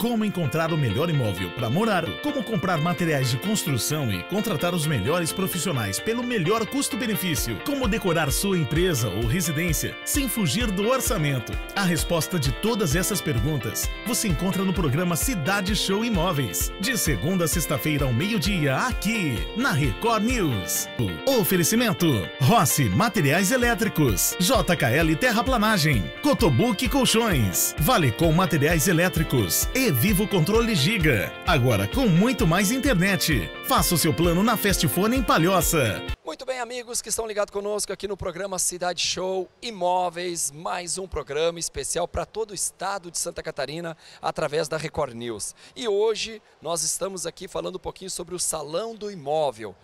Como encontrar o melhor imóvel para morar, como comprar materiais de construção e contratar os melhores profissionais pelo melhor custo-benefício, como decorar sua empresa ou residência sem fugir do orçamento. A resposta de todas essas perguntas você encontra no programa Cidade Show Imóveis, de segunda a sexta-feira ao meio-dia, aqui na Record News. O oferecimento: Rossi Materiais Elétricos, JKL Terraplanagem, Cotobuque Colchões, Vale com Materiais Elétricos e Reviva o controle Giga. Agora com muito mais internet. Faça o seu plano na Festifone em Palhoça. Muito bem, amigos que estão ligados conosco aqui no programa Cidade Show Imóveis, mais um programa especial para todo o estado de Santa Catarina através da Record News. E hoje nós estamos aqui falando um pouquinho sobre o Salão do Imóvel.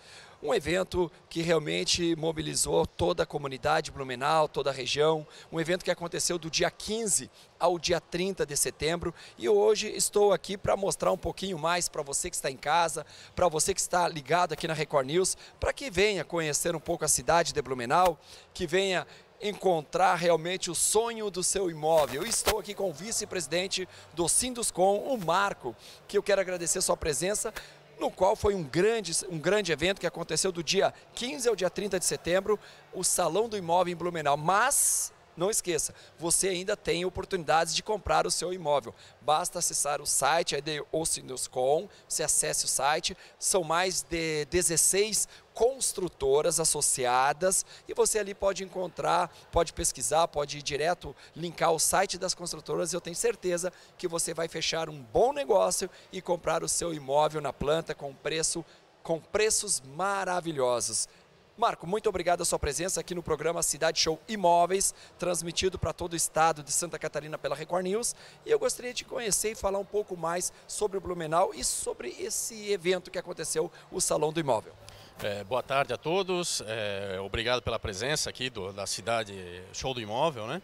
Um evento que realmente mobilizou toda a comunidade Blumenau, toda a região. Um evento que aconteceu do dia 15 ao dia 30 de setembro. E hoje estou aqui para mostrar um pouquinho mais para você que está em casa, para você que está ligado aqui na Record News, para que venha conhecer um pouco a cidade de Blumenau, que venha encontrar realmente o sonho do seu imóvel. Eu estou aqui com o vice-presidente do Sinduscom, o Marco, que eu quero agradecer sua presença no qual foi um grande, um grande evento que aconteceu do dia 15 ao dia 30 de setembro, o Salão do Imóvel em Blumenau. Mas não esqueça, você ainda tem oportunidades de comprar o seu imóvel. Basta acessar o site de Ocinuscom, você acesse o site, são mais de 16 construtoras associadas e você ali pode encontrar, pode pesquisar, pode ir direto linkar o site das construtoras. Eu tenho certeza que você vai fechar um bom negócio e comprar o seu imóvel na planta com preço com preços maravilhosos. Marco, muito obrigado a sua presença aqui no programa Cidade Show Imóveis, transmitido para todo o estado de Santa Catarina pela Record News. E eu gostaria de conhecer e falar um pouco mais sobre o Blumenau e sobre esse evento que aconteceu, o Salão do Imóvel. É, boa tarde a todos, é, obrigado pela presença aqui do, da cidade Show do Imóvel. Né?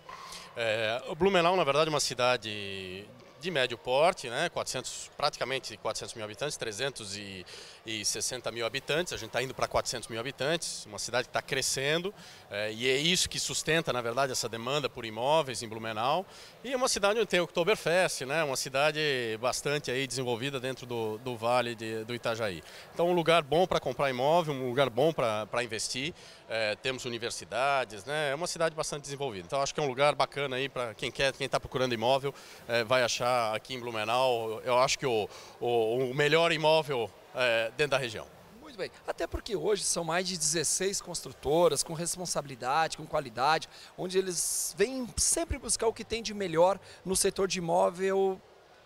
É, o Blumenau, na verdade, é uma cidade de médio porte, né? 400, praticamente 400 mil habitantes, 300 e, e 60 mil habitantes, a gente está indo para 400 mil habitantes, uma cidade que está crescendo, é, e é isso que sustenta, na verdade, essa demanda por imóveis em Blumenau. E é uma cidade onde tem o Oktoberfest, né, uma cidade bastante aí desenvolvida dentro do, do Vale de, do Itajaí. Então, um lugar bom para comprar imóvel, um lugar bom para investir, é, temos universidades, né, é uma cidade bastante desenvolvida. Então, acho que é um lugar bacana aí para quem quer, quem está procurando imóvel, é, vai achar aqui em Blumenau. Eu acho que o, o, o melhor imóvel é, dentro da região. Muito bem. Até porque hoje são mais de 16 construtoras com responsabilidade, com qualidade, onde eles vêm sempre buscar o que tem de melhor no setor de imóvel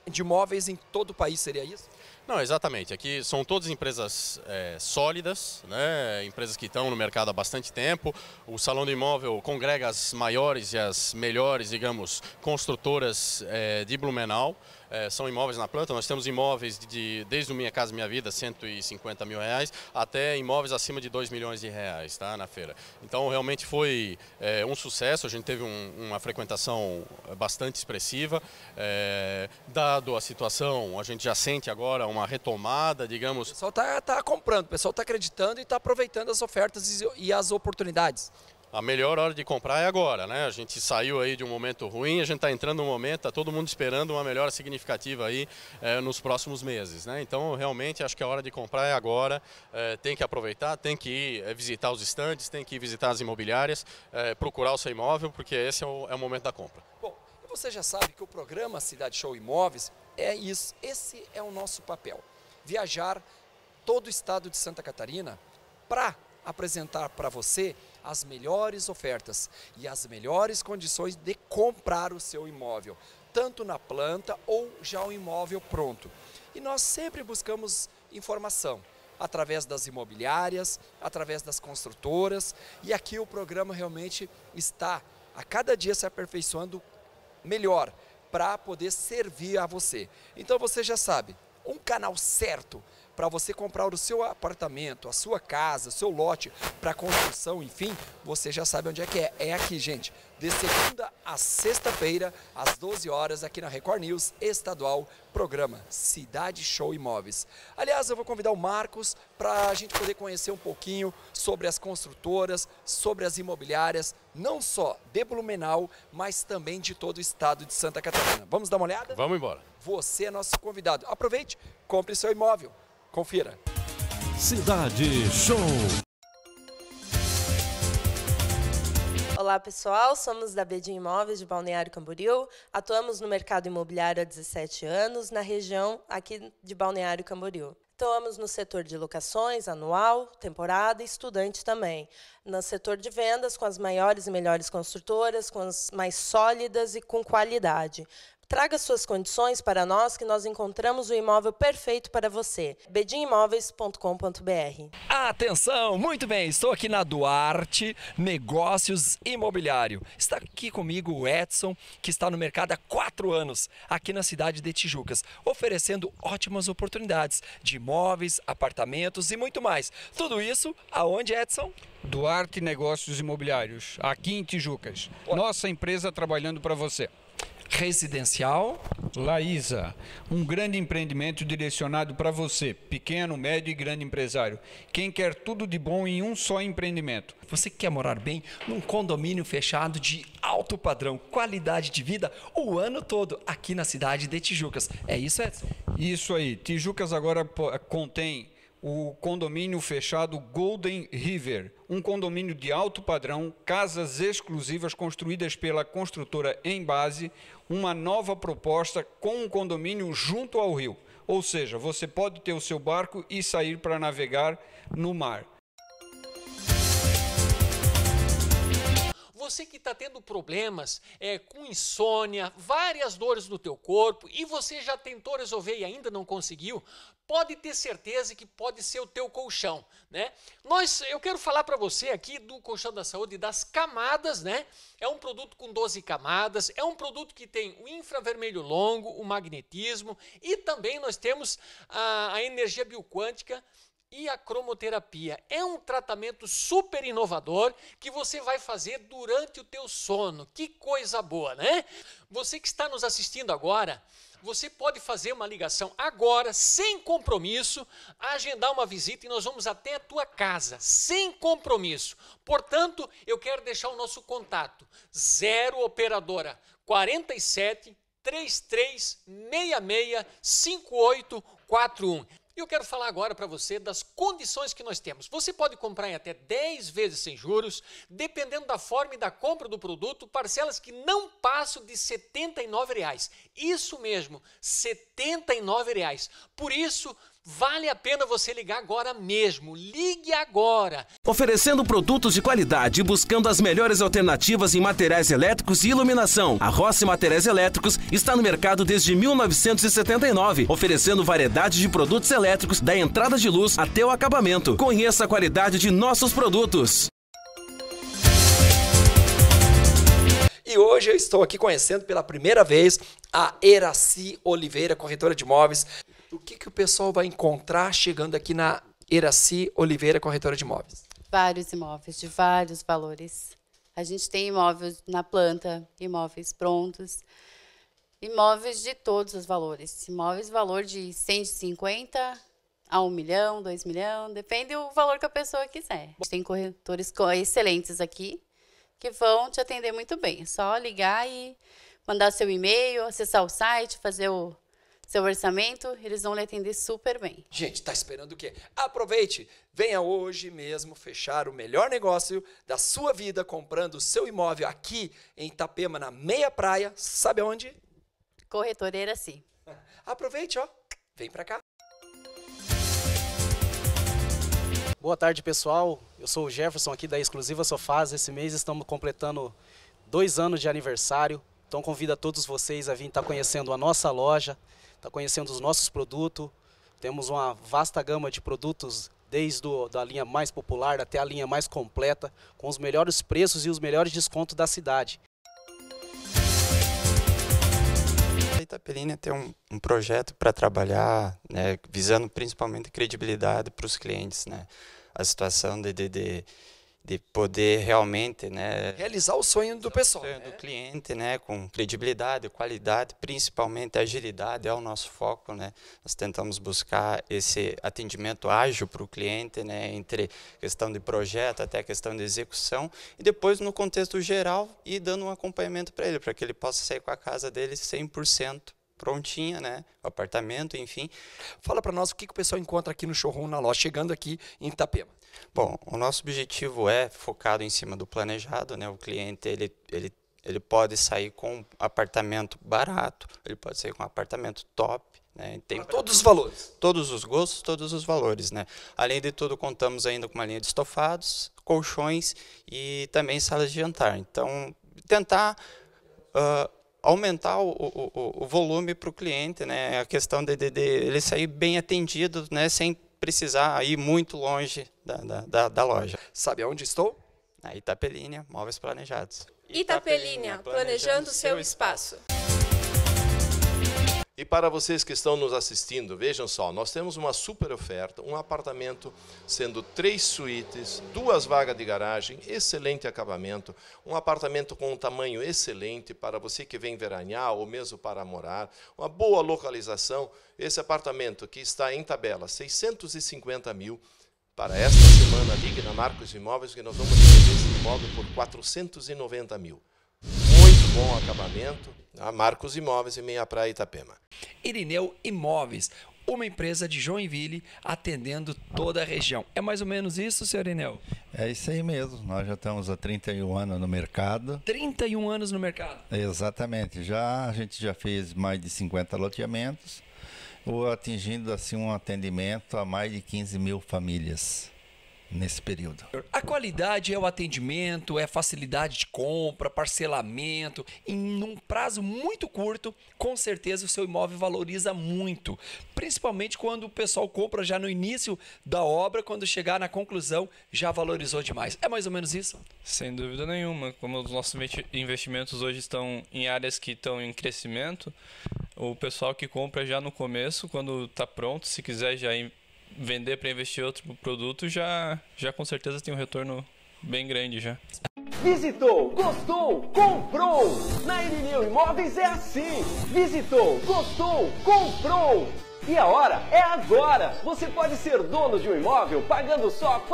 de imóveis em todo o país, seria isso? Não, exatamente. Aqui são todas empresas é, sólidas, né? empresas que estão no mercado há bastante tempo. O Salão do Imóvel congrega as maiores e as melhores, digamos, construtoras é, de Blumenau é, são imóveis na planta. Nós temos imóveis de, de, desde o Minha Casa Minha Vida, 150 mil reais, até imóveis acima de 2 milhões de reais tá, na feira. Então realmente foi é, um sucesso, a gente teve um, uma frequentação bastante expressiva. É, dado a situação, a gente já sente agora uma retomada, digamos. O pessoal está tá comprando, o pessoal está acreditando e está aproveitando as ofertas e, e as oportunidades a melhor hora de comprar é agora, né? A gente saiu aí de um momento ruim, a gente está entrando num momento, está todo mundo esperando uma melhora significativa aí é, nos próximos meses, né? Então, realmente, acho que a hora de comprar é agora, é, tem que aproveitar, tem que ir é, visitar os estandes, tem que ir visitar as imobiliárias, é, procurar o seu imóvel, porque esse é o, é o momento da compra. Bom, você já sabe que o programa Cidade Show Imóveis é isso, esse é o nosso papel, viajar todo o estado de Santa Catarina para apresentar para você as melhores ofertas e as melhores condições de comprar o seu imóvel, tanto na planta ou já o imóvel pronto. E nós sempre buscamos informação através das imobiliárias, através das construtoras, e aqui o programa realmente está a cada dia se aperfeiçoando melhor para poder servir a você. Então você já sabe, um canal certo para você comprar o seu apartamento, a sua casa, o seu lote para construção, enfim, você já sabe onde é que é. É aqui, gente, de segunda a sexta-feira, às 12 horas, aqui na Record News Estadual, programa Cidade Show Imóveis. Aliás, eu vou convidar o Marcos para a gente poder conhecer um pouquinho sobre as construtoras, sobre as imobiliárias, não só de Blumenau, mas também de todo o estado de Santa Catarina. Vamos dar uma olhada? Vamos embora. Você é nosso convidado. Aproveite, compre seu imóvel. Confira. Cidade Show. Olá pessoal, somos da BD Imóveis de Balneário Camboriú. Atuamos no mercado imobiliário há 17 anos, na região aqui de Balneário Camboriú. Atuamos no setor de locações, anual, temporada e estudante também. No setor de vendas, com as maiores e melhores construtoras, com as mais sólidas e com qualidade. Traga suas condições para nós que nós encontramos o imóvel perfeito para você. bedimimóveis.com.br. Atenção, muito bem, estou aqui na Duarte Negócios Imobiliário. Está aqui comigo o Edson, que está no mercado há quatro anos, aqui na cidade de Tijucas, oferecendo ótimas oportunidades de imóveis, apartamentos e muito mais. Tudo isso aonde, Edson? Duarte Negócios Imobiliários, aqui em Tijucas. Nossa empresa trabalhando para você residencial. Laísa, um grande empreendimento direcionado para você, pequeno, médio e grande empresário. Quem quer tudo de bom em um só empreendimento. Você quer morar bem num condomínio fechado de alto padrão, qualidade de vida o ano todo aqui na cidade de Tijucas. É isso, Edson? Isso aí. Tijucas agora contém o condomínio fechado Golden River, um condomínio de alto padrão, casas exclusivas construídas pela construtora em base, uma nova proposta com um condomínio junto ao rio. Ou seja, você pode ter o seu barco e sair para navegar no mar. você que está tendo problemas é, com insônia, várias dores no teu corpo e você já tentou resolver e ainda não conseguiu, pode ter certeza que pode ser o teu colchão, né? Nós, eu quero falar para você aqui do colchão da saúde das camadas, né? É um produto com 12 camadas, é um produto que tem o infravermelho longo, o magnetismo e também nós temos a, a energia bioquântica e a cromoterapia é um tratamento super inovador que você vai fazer durante o teu sono. Que coisa boa, né? Você que está nos assistindo agora, você pode fazer uma ligação agora, sem compromisso, agendar uma visita e nós vamos até a tua casa, sem compromisso. Portanto, eu quero deixar o nosso contato: 0 operadora 47 3366 5841. E eu quero falar agora para você das condições que nós temos. Você pode comprar em até 10 vezes sem juros, dependendo da forma e da compra do produto, parcelas que não passam de R$ reais. Isso mesmo, R$ reais. Por isso, Vale a pena você ligar agora mesmo. Ligue agora. Oferecendo produtos de qualidade e buscando as melhores alternativas em materiais elétricos e iluminação. A Rossi Materiais Elétricos está no mercado desde 1979, oferecendo variedade de produtos elétricos da entrada de luz até o acabamento. Conheça a qualidade de nossos produtos. E hoje eu estou aqui conhecendo pela primeira vez a Eraci Oliveira, corretora de imóveis, o que, que o pessoal vai encontrar chegando aqui na Eraci Oliveira, corretora de imóveis? Vários imóveis, de vários valores. A gente tem imóveis na planta, imóveis prontos, imóveis de todos os valores. Imóveis valor de 150 a 1 milhão, 2 milhão, depende do valor que a pessoa quiser. A gente tem corretores excelentes aqui que vão te atender muito bem. É só ligar e mandar seu e-mail, acessar o site, fazer o, seu orçamento, eles vão lhe atender super bem. Gente, tá esperando o quê? Aproveite! Venha hoje mesmo fechar o melhor negócio da sua vida comprando o seu imóvel aqui em Itapema, na meia praia. Sabe onde? Corretoreira sim. Aproveite, ó. Vem para cá. Boa tarde, pessoal. Eu sou o Jefferson aqui da Exclusiva Sofás. Esse mês estamos completando dois anos de aniversário. Então convido a todos vocês a vir estar conhecendo a nossa loja, está conhecendo os nossos produtos. Temos uma vasta gama de produtos, desde a da linha mais popular até a linha mais completa, com os melhores preços e os melhores descontos da cidade. A Itapelina tem um, um projeto para trabalhar, né, visando principalmente credibilidade para os clientes. Né? A situação de, de, de de poder realmente né realizar o sonho do pessoal sonho né? do cliente né com credibilidade qualidade principalmente agilidade é o nosso foco né nós tentamos buscar esse atendimento ágil para o cliente né entre questão de projeto até questão de execução e depois no contexto geral e dando um acompanhamento para ele para que ele possa sair com a casa dele 100% prontinha, né? O apartamento, enfim. Fala para nós o que, que o pessoal encontra aqui no showroom na loja, chegando aqui em Itapema. Bom, o nosso objetivo é focado em cima do planejado, né? O cliente ele, ele, ele pode sair com um apartamento barato, ele pode sair com um apartamento top, né? Tem todos os valores. Todos os gostos, todos os valores, né? Além de tudo, contamos ainda com uma linha de estofados, colchões e também salas de jantar. Então, tentar uh, aumentar o, o, o volume para o cliente, né? A questão de, de, de, ele sair bem atendido, né? Sem precisar ir muito longe da, da, da, da loja. Sabe aonde estou? Na Itapelínia, Móveis Planejados. Itapelínia, planejando, planejando seu espaço. espaço. E para vocês que estão nos assistindo, vejam só, nós temos uma super oferta, um apartamento sendo três suítes, duas vagas de garagem, excelente acabamento, um apartamento com um tamanho excelente para você que vem veranear ou mesmo para morar, uma boa localização. Esse apartamento que está em tabela, 650 mil para esta semana, ligue na Marcos Imóveis que nós vamos vender esse imóvel por 490 mil. Muito bom acabamento, a ah, Marcos Imóveis, em Meia Praia, Itapema. Irineu Imóveis, uma empresa de Joinville atendendo toda a região. É mais ou menos isso, senhor Irineu? É isso aí mesmo. Nós já estamos há 31 anos no mercado. 31 anos no mercado. Exatamente. Já a gente já fez mais de 50 loteamentos, ou atingindo assim um atendimento a mais de 15 mil famílias nesse período? A qualidade é o atendimento, é a facilidade de compra, parcelamento. Em um prazo muito curto, com certeza o seu imóvel valoriza muito. Principalmente quando o pessoal compra já no início da obra, quando chegar na conclusão, já valorizou demais. É mais ou menos isso? Sem dúvida nenhuma. Como os nossos investimentos hoje estão em áreas que estão em crescimento, o pessoal que compra já no começo, quando está pronto, se quiser já vender para investir outro produto já, já com certeza tem um retorno bem grande já. Visitou, gostou, comprou! Na Irineu Imóveis é assim! Visitou, gostou, comprou! E a hora é agora! Você pode ser dono de um imóvel pagando só R$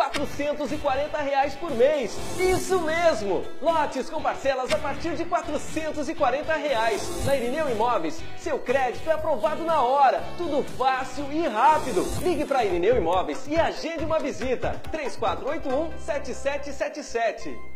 reais por mês. Isso mesmo! Lotes com parcelas a partir de R$ reais. Na Irineu Imóveis, seu crédito é aprovado na hora. Tudo fácil e rápido. Ligue para Irineu Imóveis e agende uma visita. 3481-7777.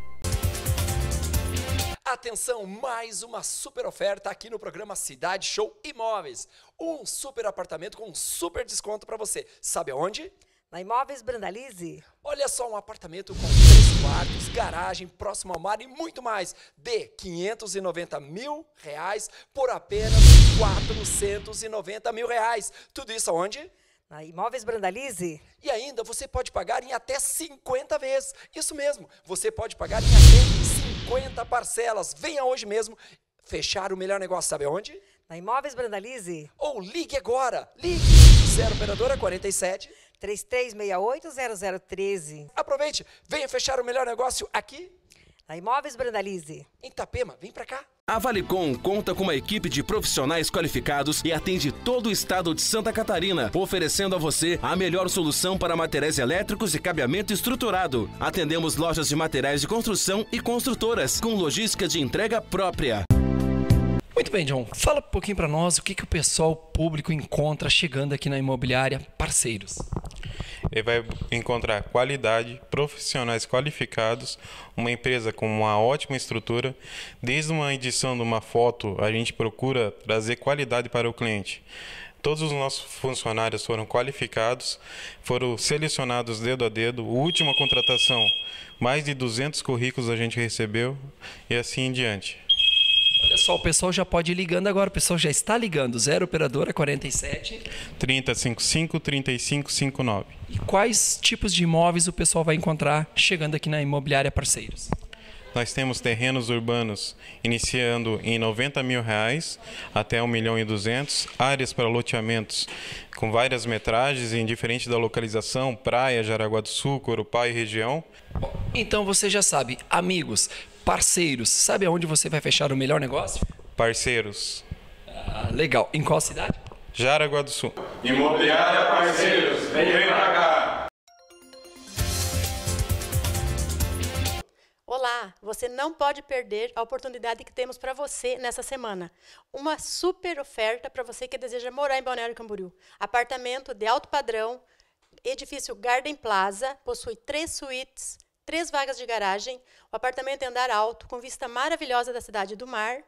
Atenção, mais uma super oferta aqui no programa Cidade Show Imóveis um super apartamento com um super desconto para você. Sabe aonde? Na Imóveis Brandalize. Olha só, um apartamento com três quartos, garagem, próximo ao mar e muito mais. De 590 mil reais por apenas 490 mil reais. Tudo isso aonde? Na Imóveis Brandalize. E ainda você pode pagar em até 50 vezes. Isso mesmo, você pode pagar em até 50 parcelas. Venha hoje mesmo fechar o melhor negócio, sabe onde? Na Imóveis Brandalize. Ou ligue agora. Ligue 0 operadora 47 0013. Aproveite, venha fechar o melhor negócio aqui na Imóveis Brandalize. Em Itapema, vem pra cá. A Valicom conta com uma equipe de profissionais qualificados e atende todo o estado de Santa Catarina, oferecendo a você a melhor solução para materiais elétricos e cabeamento estruturado. Atendemos lojas de materiais de construção e construtoras, com logística de entrega própria. Muito bem, John. Fala um pouquinho para nós o que, que o pessoal público encontra chegando aqui na imobiliária Parceiros. Ele vai encontrar qualidade, profissionais qualificados, uma empresa com uma ótima estrutura. Desde uma edição de uma foto, a gente procura trazer qualidade para o cliente. Todos os nossos funcionários foram qualificados, foram selecionados dedo a dedo. A última contratação, mais de 200 currículos a gente recebeu e assim em diante. Olha só, o pessoal já pode ir ligando agora, o pessoal já está ligando. Zero operadora 47 3055 3559. E quais tipos de imóveis o pessoal vai encontrar chegando aqui na Imobiliária Parceiros? Nós temos terrenos urbanos iniciando em 90 mil reais até 1 milhão e 200, áreas para loteamentos com várias metragens, diferente da localização, praia, Jaraguá do Sul, Corupá e região. Então você já sabe, amigos, Parceiros. Sabe aonde você vai fechar o melhor negócio? Parceiros. Ah, legal. Em qual cidade? Jaraguá do Sul. Imobiliária Parceiros, vem, vem pra cá. Olá, você não pode perder a oportunidade que temos para você nessa semana. Uma super oferta para você que deseja morar em Balneário Camboriú. Apartamento de alto padrão, edifício Garden Plaza, possui três suítes, três vagas de garagem, o apartamento em andar alto, com vista maravilhosa da cidade do mar,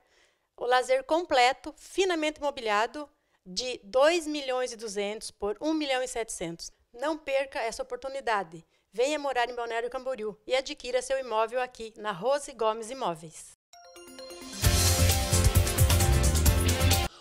o lazer completo, finamente mobiliado, de 2 milhões e 200 por 1 milhão e 700. Não perca essa oportunidade. Venha morar em Balneário Camboriú e adquira seu imóvel aqui na Rose Gomes Imóveis.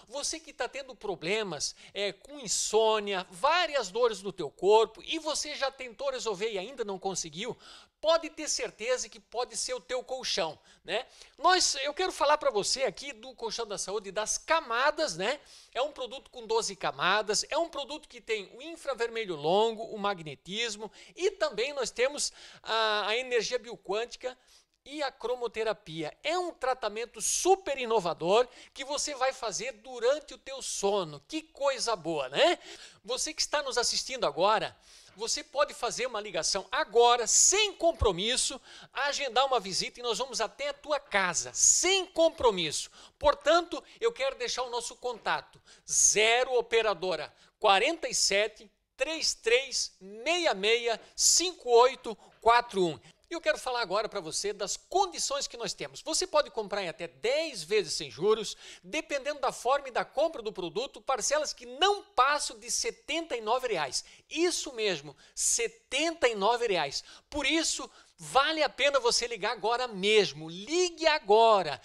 Você que está tendo problemas é, com insônia, várias dores no teu corpo e você já tentou resolver e ainda não conseguiu, pode ter certeza que pode ser o teu colchão, né? Nós, eu quero falar para você aqui do colchão da saúde das camadas, né? É um produto com 12 camadas, é um produto que tem o infravermelho longo, o magnetismo e também nós temos a, a energia bioquântica e a cromoterapia é um tratamento super inovador que você vai fazer durante o teu sono. Que coisa boa, né? Você que está nos assistindo agora, você pode fazer uma ligação agora, sem compromisso, agendar uma visita e nós vamos até a tua casa, sem compromisso. Portanto, eu quero deixar o nosso contato: 0 operadora 47 3366 5841. E eu quero falar agora para você das condições que nós temos. Você pode comprar em até 10 vezes sem juros, dependendo da forma e da compra do produto, parcelas que não passam de R$ reais. Isso mesmo, R$ reais. Por isso, vale a pena você ligar agora mesmo. Ligue agora.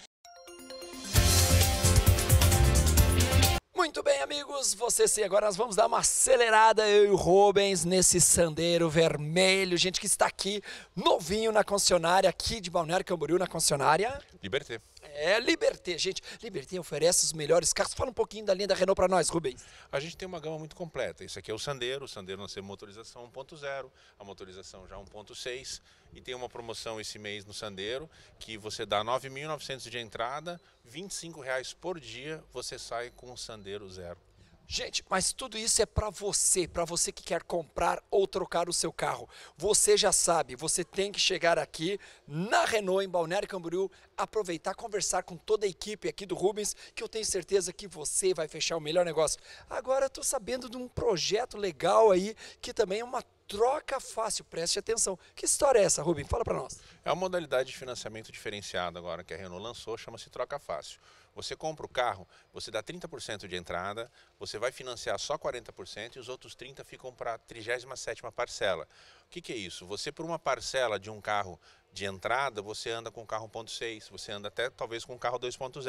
Muito bem, amigos, você sim. Agora nós vamos dar uma acelerada, eu e o Rubens, nesse sandeiro vermelho. Gente que está aqui, novinho na concessionária, aqui de Balneário Camboriú, na concessionária. Liberté. É é Liberté, gente. Liberté oferece os melhores carros. Fala um pouquinho da linha da Renault para nós, Rubens. A gente tem uma gama muito completa. Isso aqui é o Sandero. O Sandero nasceu temos motorização 1.0, a motorização já 1.6. E tem uma promoção esse mês no Sandero que você dá 9.900 de entrada, R$ reais por dia, você sai com o Sandero zero. Gente, mas tudo isso é para você, para você que quer comprar ou trocar o seu carro. Você já sabe, você tem que chegar aqui na Renault, em Balneário Camboriú, aproveitar, conversar com toda a equipe aqui do Rubens, que eu tenho certeza que você vai fechar o melhor negócio. Agora, estou sabendo de um projeto legal aí, que também é uma troca fácil, preste atenção. Que história é essa, Rubem? Fala para nós. É uma modalidade de financiamento diferenciado agora que a Renault lançou, chama-se troca fácil. Você compra o carro, você dá 30% de entrada, você vai financiar só 40% e os outros 30 ficam para a 37ª parcela. O que, que é isso? Você, por uma parcela de um carro de entrada, você anda com o carro 1.6, você anda até talvez com o carro 2.0.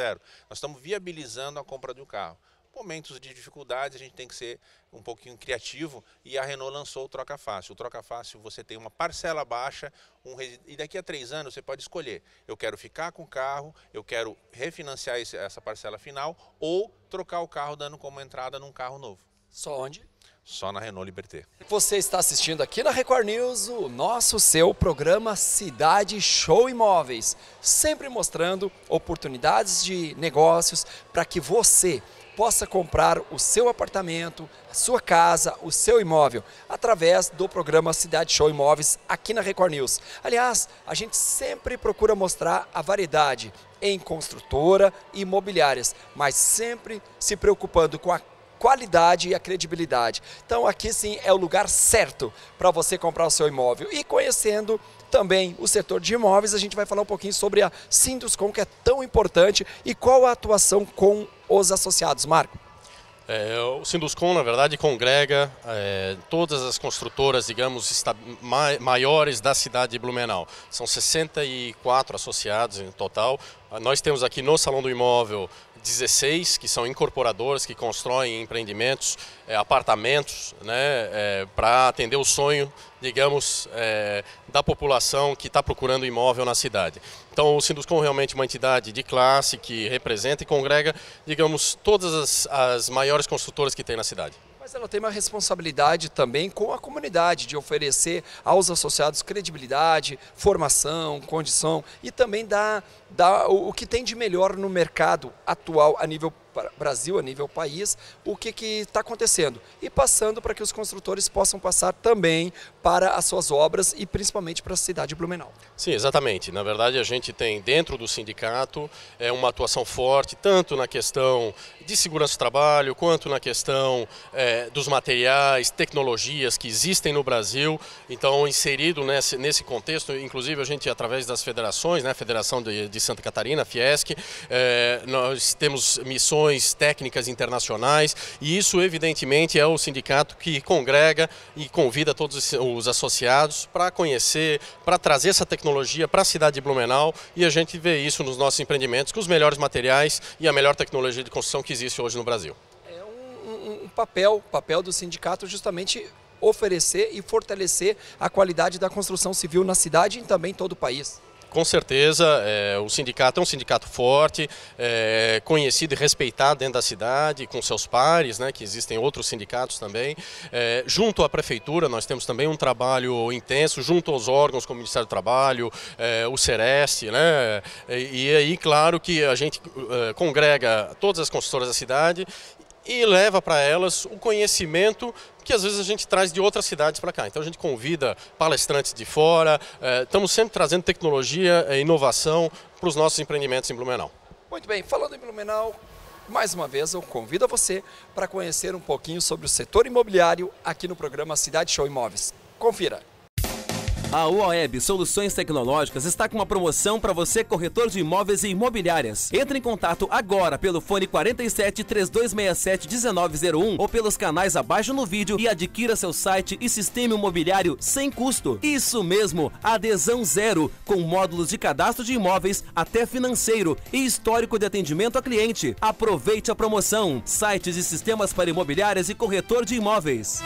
Nós estamos viabilizando a compra do carro momentos de dificuldades, a gente tem que ser um pouquinho criativo e a Renault lançou o Troca Fácil. O Troca Fácil você tem uma parcela baixa um, e daqui a três anos você pode escolher. Eu quero ficar com o carro, eu quero refinanciar esse, essa parcela final ou trocar o carro dando como entrada num carro novo. Só onde? Só na Renault Liberté. Você está assistindo aqui na Record News o nosso seu programa Cidade Show Imóveis, sempre mostrando oportunidades de negócios para que você possa comprar o seu apartamento, a sua casa, o seu imóvel, através do programa Cidade Show Imóveis aqui na Record News. Aliás, a gente sempre procura mostrar a variedade em construtora e imobiliárias, mas sempre se preocupando com a qualidade e a credibilidade. Então aqui sim é o lugar certo para você comprar o seu imóvel. E conhecendo também o setor de imóveis, a gente vai falar um pouquinho sobre a Sinduscom, que é tão importante, e qual a atuação com os associados. Marco? É, o Sinduscom, na verdade, congrega é, todas as construtoras, digamos, maiores da cidade de Blumenau. São 64 associados em total. Nós temos aqui no Salão do Imóvel 16 que são incorporadoras que constroem empreendimentos, é, apartamentos, né, é, eh, para atender o sonho, digamos, é, da população que está procurando imóvel na cidade. Então, o Sinduscom é realmente uma entidade de classe que representa e congrega, digamos, todas as, as maiores construtoras que tem na cidade. Mas ela tem uma responsabilidade também com a comunidade de oferecer aos associados credibilidade, formação, condição e também dar, dar o que tem de melhor no mercado atual a nível Brasil, a nível país, o que está acontecendo. E passando para que os construtores possam passar também para as suas obras e principalmente para a cidade de Blumenau. Sim, exatamente. Na verdade, a gente tem dentro do sindicato é uma atuação forte, tanto na questão de segurança do trabalho, quanto na questão é, dos materiais, tecnologias que existem no Brasil. Então, inserido nesse, nesse contexto, inclusive a gente, através das federações, né, Federação de, de Santa Catarina, Fiesc, é, nós temos missões técnicas internacionais, e isso, evidentemente, é o sindicato que congrega e convida todos os associados para conhecer, para trazer essa tecnologia para a cidade de Blumenau, e a gente vê isso nos nossos empreendimentos, com os melhores materiais e a melhor tecnologia de construção que existe hoje no Brasil. É um, um papel, papel do sindicato justamente oferecer e fortalecer a qualidade da construção civil na cidade e também em todo o país com certeza é, o sindicato é um sindicato forte, é, conhecido e respeitado dentro da cidade, com seus pares, né, que existem outros sindicatos também. É, junto à prefeitura, nós temos também um trabalho intenso, junto aos órgãos como o Ministério do Trabalho, é, o Sereste, né, e, e aí, claro que a gente é, congrega todas as consultoras da cidade e leva para elas o conhecimento que às vezes a gente traz de outras cidades para cá. Então a gente convida palestrantes de fora, eh, estamos sempre trazendo tecnologia e eh, inovação para os nossos empreendimentos em Blumenau. Muito bem, falando em Blumenau, mais uma vez eu convido você para conhecer um pouquinho sobre o setor imobiliário aqui no programa Cidade Show Imóveis. Confira! A UOEB Soluções Tecnológicas está com uma promoção para você, corretor de imóveis e imobiliárias. Entre em contato agora pelo fone 47 3267 1901 ou pelos canais abaixo no vídeo e adquira seu site e sistema imobiliário sem custo. Isso mesmo, adesão zero, com módulos de cadastro de imóveis até financeiro e histórico de atendimento a cliente. Aproveite a promoção. Sites e sistemas para imobiliárias e corretor de imóveis.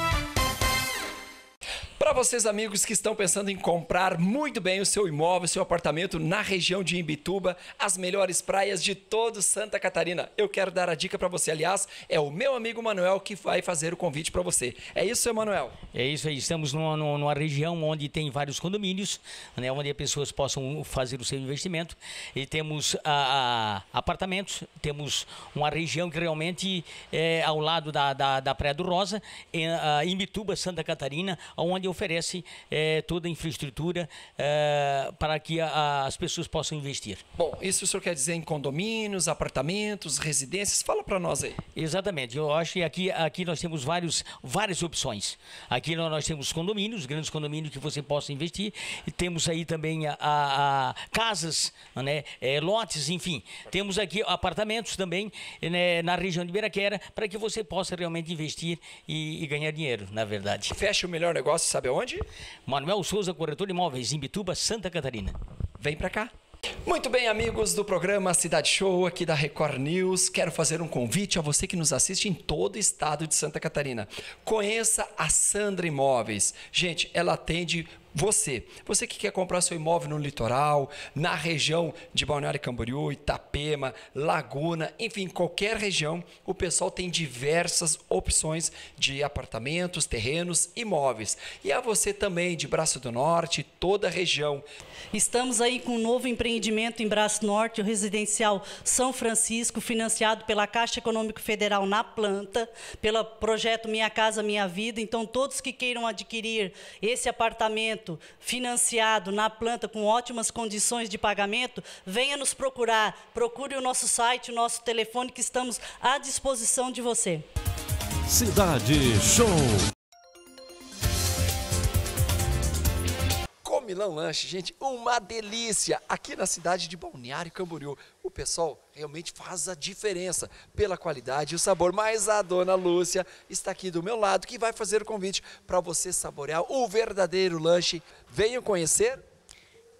Para vocês, amigos, que estão pensando em comprar muito bem o seu imóvel, seu apartamento na região de Imbituba, as melhores praias de todo Santa Catarina, eu quero dar a dica para você. Aliás, é o meu amigo Manuel que vai fazer o convite para você. É isso, Manuel? É isso aí. Estamos numa, numa, região onde tem vários condomínios, né, onde as pessoas possam fazer o seu investimento. E temos a, ah, a, ah, apartamentos, temos uma região que realmente é ao lado da, da, da Praia do Rosa, em, a, ah, Imbituba, Santa Catarina, onde onde oferece é, eh, toda a infraestrutura é, para que a, as pessoas possam investir. Bom, isso o senhor quer dizer em condomínios, apartamentos, residências? Fala para nós aí. Exatamente. Eu acho que aqui, aqui nós temos vários, várias opções. Aqui nós temos condomínios, grandes condomínios que você possa investir. E temos aí também a, a, a casas, né, é, lotes, enfim. Temos aqui apartamentos também né, na região de Beiraquera para que você possa realmente investir e, e ganhar dinheiro, na verdade. Fecha o melhor negócio, Sabe aonde? Manuel Souza, corretor de imóveis, em Bituba, Santa Catarina. Vem para cá. Muito bem, amigos do programa Cidade Show, aqui da Record News. Quero fazer um convite a você que nos assiste em todo o estado de Santa Catarina. Conheça a Sandra Imóveis. Gente, ela atende você, você que quer comprar seu imóvel no litoral, na região de Balneário Camboriú, Itapema, Laguna, enfim, qualquer região, o pessoal tem diversas opções de apartamentos, terrenos, imóveis. E a você também de Braço do Norte, toda a região. Estamos aí com um novo empreendimento em Braço Norte, o residencial São Francisco, financiado pela Caixa Econômica Federal na planta, pelo projeto Minha Casa Minha Vida. Então, todos que queiram adquirir esse apartamento projeto financiado na planta com ótimas condições de pagamento, venha nos procurar. Procure o nosso site, o nosso telefone, que estamos à disposição de você. Cidade Show. Milão Lanche, gente, uma delícia. Aqui na cidade de Balneário Camboriú, o pessoal realmente faz a diferença pela qualidade e o sabor. Mas a dona Lúcia está aqui do meu lado, que vai fazer o convite para você saborear o verdadeiro lanche. Venham conhecer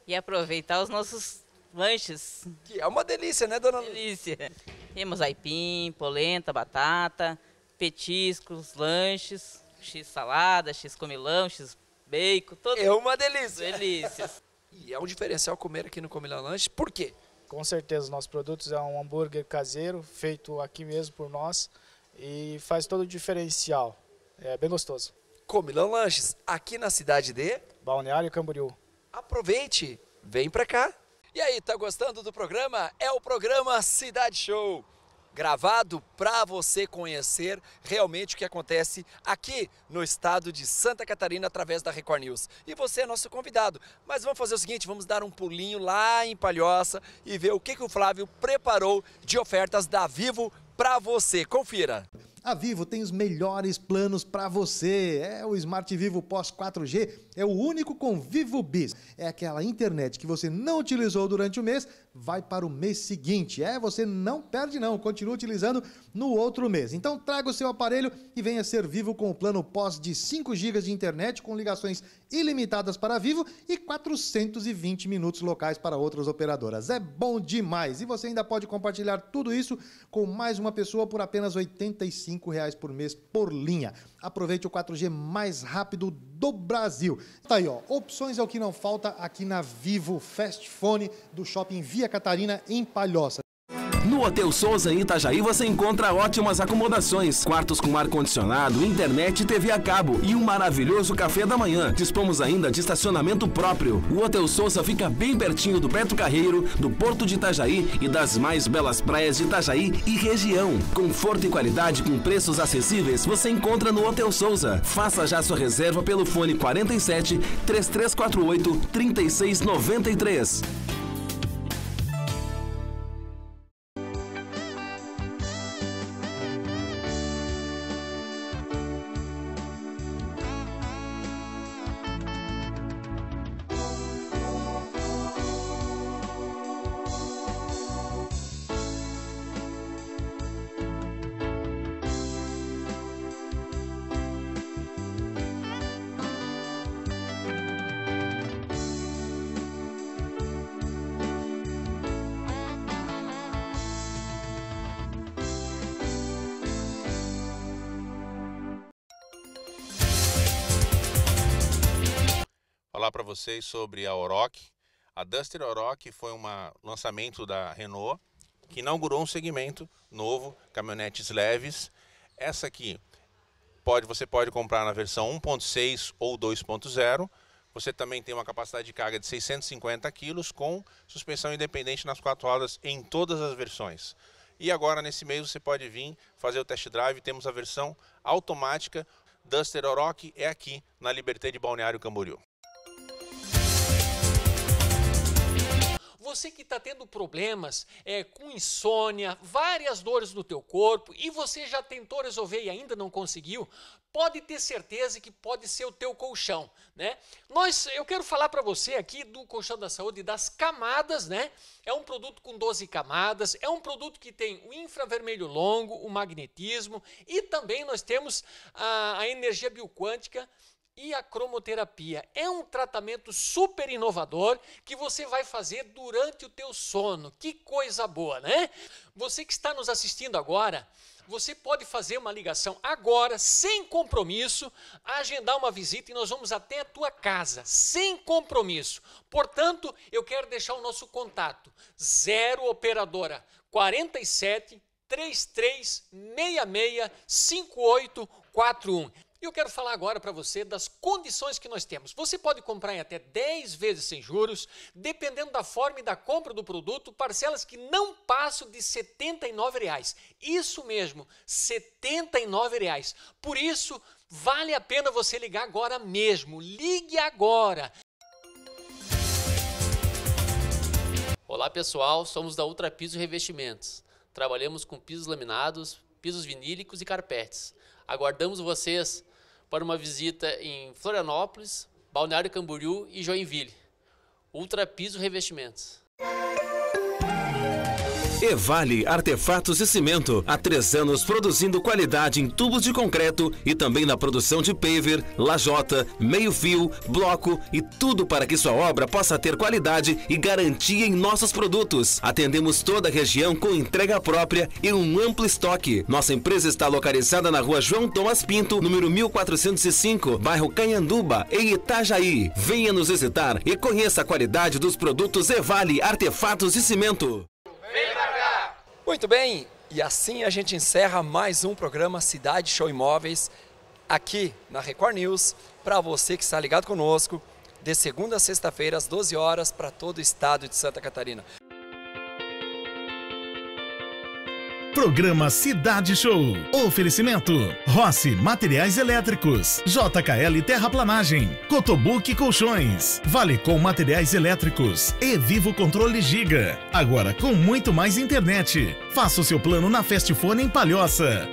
e aproveitar os nossos lanches. Que é uma delícia, né, dona Lúcia? Delícia. Temos aipim, polenta, batata, petiscos, lanches, x salada, x comilão, x bacon, todo É uma delícia. delícias. E é um diferencial comer aqui no Comilão Lanche, por quê? Com certeza, nossos produtos é um hambúrguer caseiro, feito aqui mesmo por nós, e faz todo o diferencial. É bem gostoso. Comilão Lanches, aqui na cidade de... Balneário Camboriú. Aproveite, vem pra cá. E aí, tá gostando do programa? É o programa Cidade Show gravado para você conhecer realmente o que acontece aqui no estado de Santa Catarina através da Record News. E você é nosso convidado. Mas vamos fazer o seguinte, vamos dar um pulinho lá em Palhoça e ver o que, que o Flávio preparou de ofertas da Vivo para você. Confira. A Vivo tem os melhores planos para você. É o Smart Vivo Pós 4G, é o único com Vivo Bis. É aquela internet que você não utilizou durante o mês, vai para o mês seguinte. É, você não perde não, continua utilizando no outro mês. Então traga o seu aparelho e venha ser vivo com o plano pós de 5 GB de internet com ligações ilimitadas para vivo e 420 minutos locais para outras operadoras. É bom demais. E você ainda pode compartilhar tudo isso com mais uma pessoa por apenas R$ 85 por mês por linha aproveite o 4G mais rápido do Brasil. Tá aí, ó. Opções é o que não falta aqui na Vivo Fast do Shopping Via Catarina em Palhoça. No Hotel Souza em Itajaí você encontra ótimas acomodações, quartos com ar-condicionado, internet e TV a cabo e um maravilhoso café da manhã. Dispomos ainda de estacionamento próprio. O Hotel Souza fica bem pertinho do Beto Carreiro, do Porto de Itajaí e das mais belas praias de Itajaí e região. Conforto e qualidade com preços acessíveis você encontra no Hotel Souza. Faça já sua reserva pelo fone 47 3348 3693. vocês sobre a Oroch. A Duster Oroch foi um lançamento da Renault que inaugurou um segmento novo, caminhonetes leves. Essa aqui pode, você pode comprar na versão 1.6 ou 2.0. Você também tem uma capacidade de carga de 650 kg com suspensão independente nas quatro rodas em todas as versões. E agora nesse mês você pode vir fazer o test drive, temos a versão automática Duster Oroch é aqui na Liberté de Balneário Camboriú. Você que está tendo problemas é, com insônia, várias dores no teu corpo e você já tentou resolver e ainda não conseguiu, pode ter certeza que pode ser o teu colchão, né? Nós, eu quero falar para você aqui do colchão da saúde das camadas, né? É um produto com 12 camadas, é um produto que tem o infravermelho longo, o magnetismo e também nós temos a, a energia bioquântica e a cromoterapia é um tratamento super inovador que você vai fazer durante o teu sono. Que coisa boa, né? Você que está nos assistindo agora, você pode fazer uma ligação agora, sem compromisso, agendar uma visita e nós vamos até a tua casa, sem compromisso. Portanto, eu quero deixar o nosso contato: 0 operadora 47 3366 5841. E eu quero falar agora para você das condições que nós temos. Você pode comprar em até 10 vezes sem juros, dependendo da forma e da compra do produto, parcelas que não passam de R$ 79,00. Isso mesmo, R$ 79,00. Por isso, vale a pena você ligar agora mesmo. Ligue agora! Olá pessoal, somos da Ultra Piso Revestimentos. Trabalhamos com pisos laminados, pisos vinílicos e carpetes. Aguardamos vocês para uma visita em Florianópolis, Balneário Camboriú e Joinville. Ultrapiso Revestimentos. Evale Artefatos e Cimento. Há três anos produzindo qualidade em tubos de concreto e também na produção de paver, lajota, meio-fio, bloco e tudo para que sua obra possa ter qualidade e garantia em nossos produtos. Atendemos toda a região com entrega própria e um amplo estoque. Nossa empresa está localizada na rua João Tomás Pinto, número 1405, bairro Canhanduba, em Itajaí. Venha nos visitar e conheça a qualidade dos produtos Evale Artefatos e Cimento. Vem pra cá! Muito bem, e assim a gente encerra mais um programa Cidade Show Imóveis aqui na Record News. Para você que está ligado conosco, de segunda a sexta-feira às 12 horas para todo o estado de Santa Catarina. Programa Cidade Show. Oferecimento: Rossi Materiais Elétricos, JKL Terraplanagem, Cotobuque Colchões, Vale com Materiais Elétricos e Vivo Controle Giga. Agora com muito mais internet. Faça o seu plano na Festifone em Palhoça.